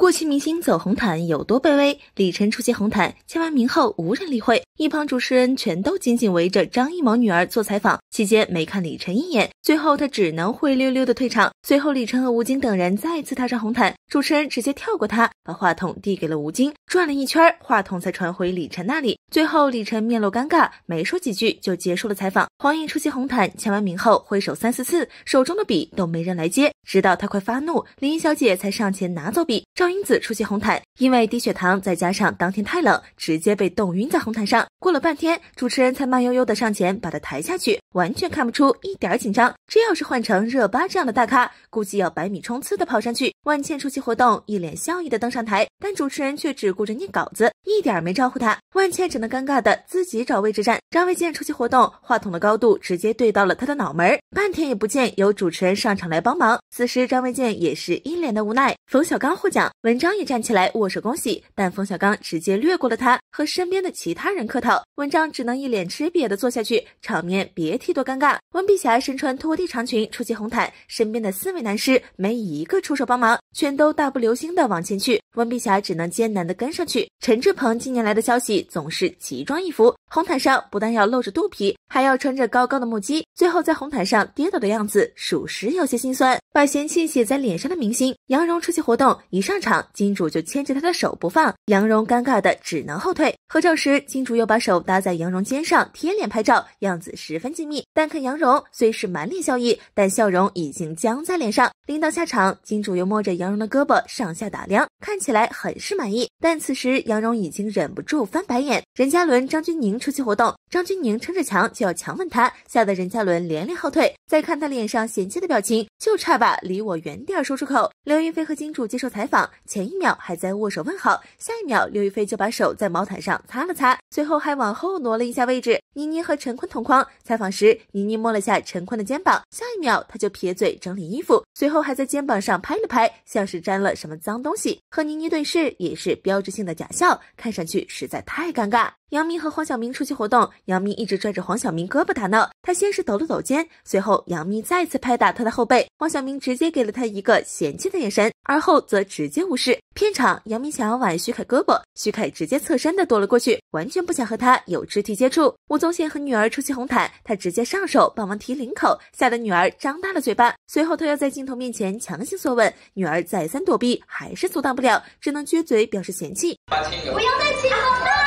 过气明星走红毯有多卑微？李晨出席红毯，签完名后无人理会，一旁主持人全都紧紧围着张艺谋女儿做采访，期间没看李晨一眼，最后他只能灰溜溜的退场。随后，李晨和吴京等人再次踏上红毯，主持人直接跳过他，把话筒递给了吴京，转了一圈，话筒才传回李晨那里。最后，李晨面露尴尬，没说几句就结束了采访。黄奕出席红毯，签完名后挥手三四次，手中的笔都没人来接，直到他快发怒，林小姐才上前拿走笔。赵英子出席红毯，因为低血糖再加上当天太冷，直接被冻晕在红毯上。过了半天，主持人才慢悠悠的上前把她抬下去，完全看不出一点紧张。这要是换成热巴这样的大咖，估计要百米冲刺的跑上去。万茜出席活动，一脸笑意的登上台，但主持人却只顾着念稿子，一点没招呼她。万茜只能尴尬的自己找位置站。张卫健出席活动，话筒的高度直接对到了他的脑门儿，半天也不见有主持人上场来帮忙。此时张卫健也是一脸的无奈。冯小刚获奖，文章也站起来握手恭喜，但冯小刚直接略过了他，和身边的其他人客套，文章只能一脸吃瘪的坐下去，场面别提多尴尬。温碧霞身穿拖地长裙出席红毯，身边的四位男士没一个出手帮忙。全都大步流星的往前去，温碧霞只能艰难的跟上去。陈志鹏近年来的消息总是奇装异服，红毯上不但要露着肚皮，还要穿着高高的木屐，最后在红毯上跌倒的样子，属实有些心酸。把嫌弃写在脸上的明星，杨蓉出席活动，一上场，金主就牵着她的手不放，杨蓉尴尬的只能后退。合照时，金主又把手搭在杨蓉肩上，贴脸拍照，样子十分亲密。但看杨蓉虽是满脸笑意，但笑容已经僵在脸上。临到下场，金主又摸。摸着杨蓉的胳膊上下打量，看起来很是满意。但此时杨蓉已经忍不住翻白眼。任嘉伦、张钧甯出席活动，张钧甯撑着墙就要强吻她，吓得任嘉伦连连后退。再看他脸上嫌弃的表情，就差把离我远点说出口。刘亦菲和金主接受采访，前一秒还在握手问好，下一秒刘亦菲就把手在毛毯上擦了擦，随后还往后挪了一下位置。倪妮和陈坤同框，采访时倪妮摸了下陈坤的肩膀，下一秒他就撇嘴整理衣服，随后还在肩膀上拍了拍。像是沾了什么脏东西，和倪妮对视也是标志性的假笑，看上去实在太尴尬。杨幂和黄晓明出席活动，杨幂一直拽着黄晓明胳膊打闹，他先是抖了抖肩，随后杨幂再次拍打他的后背，黄晓明直接给了他一个嫌弃的眼神，而后则直接无视。片场，杨幂想要挽徐凯胳膊，徐凯直接侧身的躲了过去，完全不想和他有肢体接触。吴宗宪和女儿出席红毯，他直接上手帮忙提领口，吓得女儿张大了嘴巴，随后他又在镜头面前强行索吻，女儿再三躲避，还是阻挡不了，只能撅嘴表示嫌弃，不要再亲了。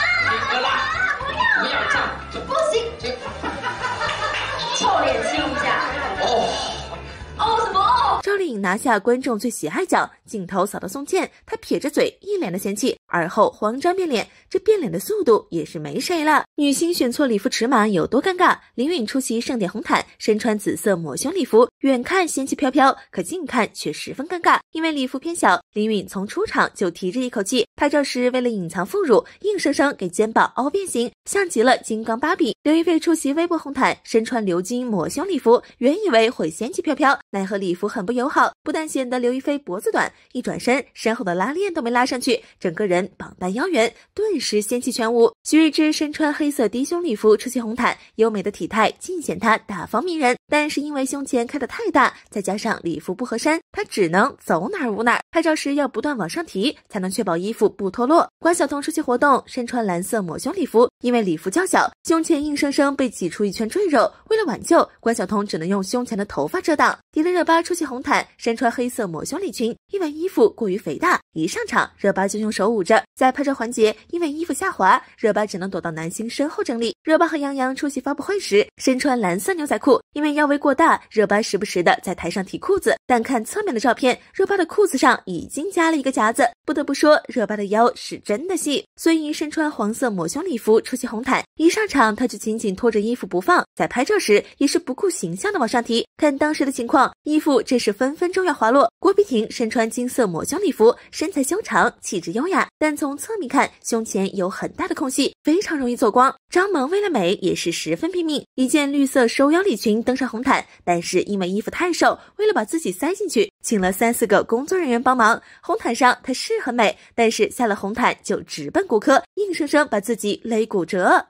不要！不要这样不行，臭脸亲一下。哦哦什么？赵丽颖拿下观众最喜爱奖，镜头扫到宋茜，她撇着嘴，一脸的嫌弃，而后慌张变脸，这变脸的速度也是没谁了。女星选错礼服尺码有多尴尬？林允出席盛典红毯，身穿紫色抹胸礼服，远看仙气飘飘，可近看却十分尴尬，因为礼服偏小，林允从出场就提着一口气，拍照时为了隐藏副乳，硬生生给肩膀凹变形，像极了金刚芭比。刘亦菲出席微博红毯，身穿鎏金抹胸礼服，原以为会仙气飘飘，奈何礼服很。不友好，不但显得刘亦菲脖子短，一转身身后的拉链都没拉上去，整个人膀大腰圆，顿时仙气全无。徐睿芝身穿黑色低胸礼服出席红毯，优美的体态尽显她大方迷人，但是因为胸前开的太大，再加上礼服不合身，她只能走哪捂哪。拍照时要不断往上提，才能确保衣服不脱落。关晓彤出席活动，身穿蓝色抹胸礼服，因为礼服较小，胸前硬生生被挤出一圈赘肉，为了挽救，关晓彤只能用胸前的头发遮挡。迪丽热巴出席。红毯，身穿黑色抹胸礼裙，因为衣服过于肥大，一上场热巴就用手捂着。在拍照环节，因为衣服下滑，热巴只能躲到男星身后整理。热巴和杨洋出席发布会时，身穿蓝色牛仔裤，因为腰围过大，热巴时不时的在台上提裤子。但看侧面的照片，热巴的裤子上已经加了一个夹子。不得不说，热巴的腰是真的细。孙怡身穿黄色抹胸礼服出席红毯，一上场她就紧紧拖着衣服不放，在拍照时也是不顾形象的往上提。看当时的情况，衣服。这是分分钟要滑落。郭碧婷身穿金色抹胸礼服，身材修长，气质优雅，但从侧面看，胸前有很大的空隙，非常容易走光。张萌为了美也是十分拼命，一件绿色收腰礼裙登上红毯，但是因为衣服太瘦，为了把自己塞进去，请了三四个工作人员帮忙。红毯上她是很美，但是下了红毯就直奔骨科，硬生生把自己勒骨折。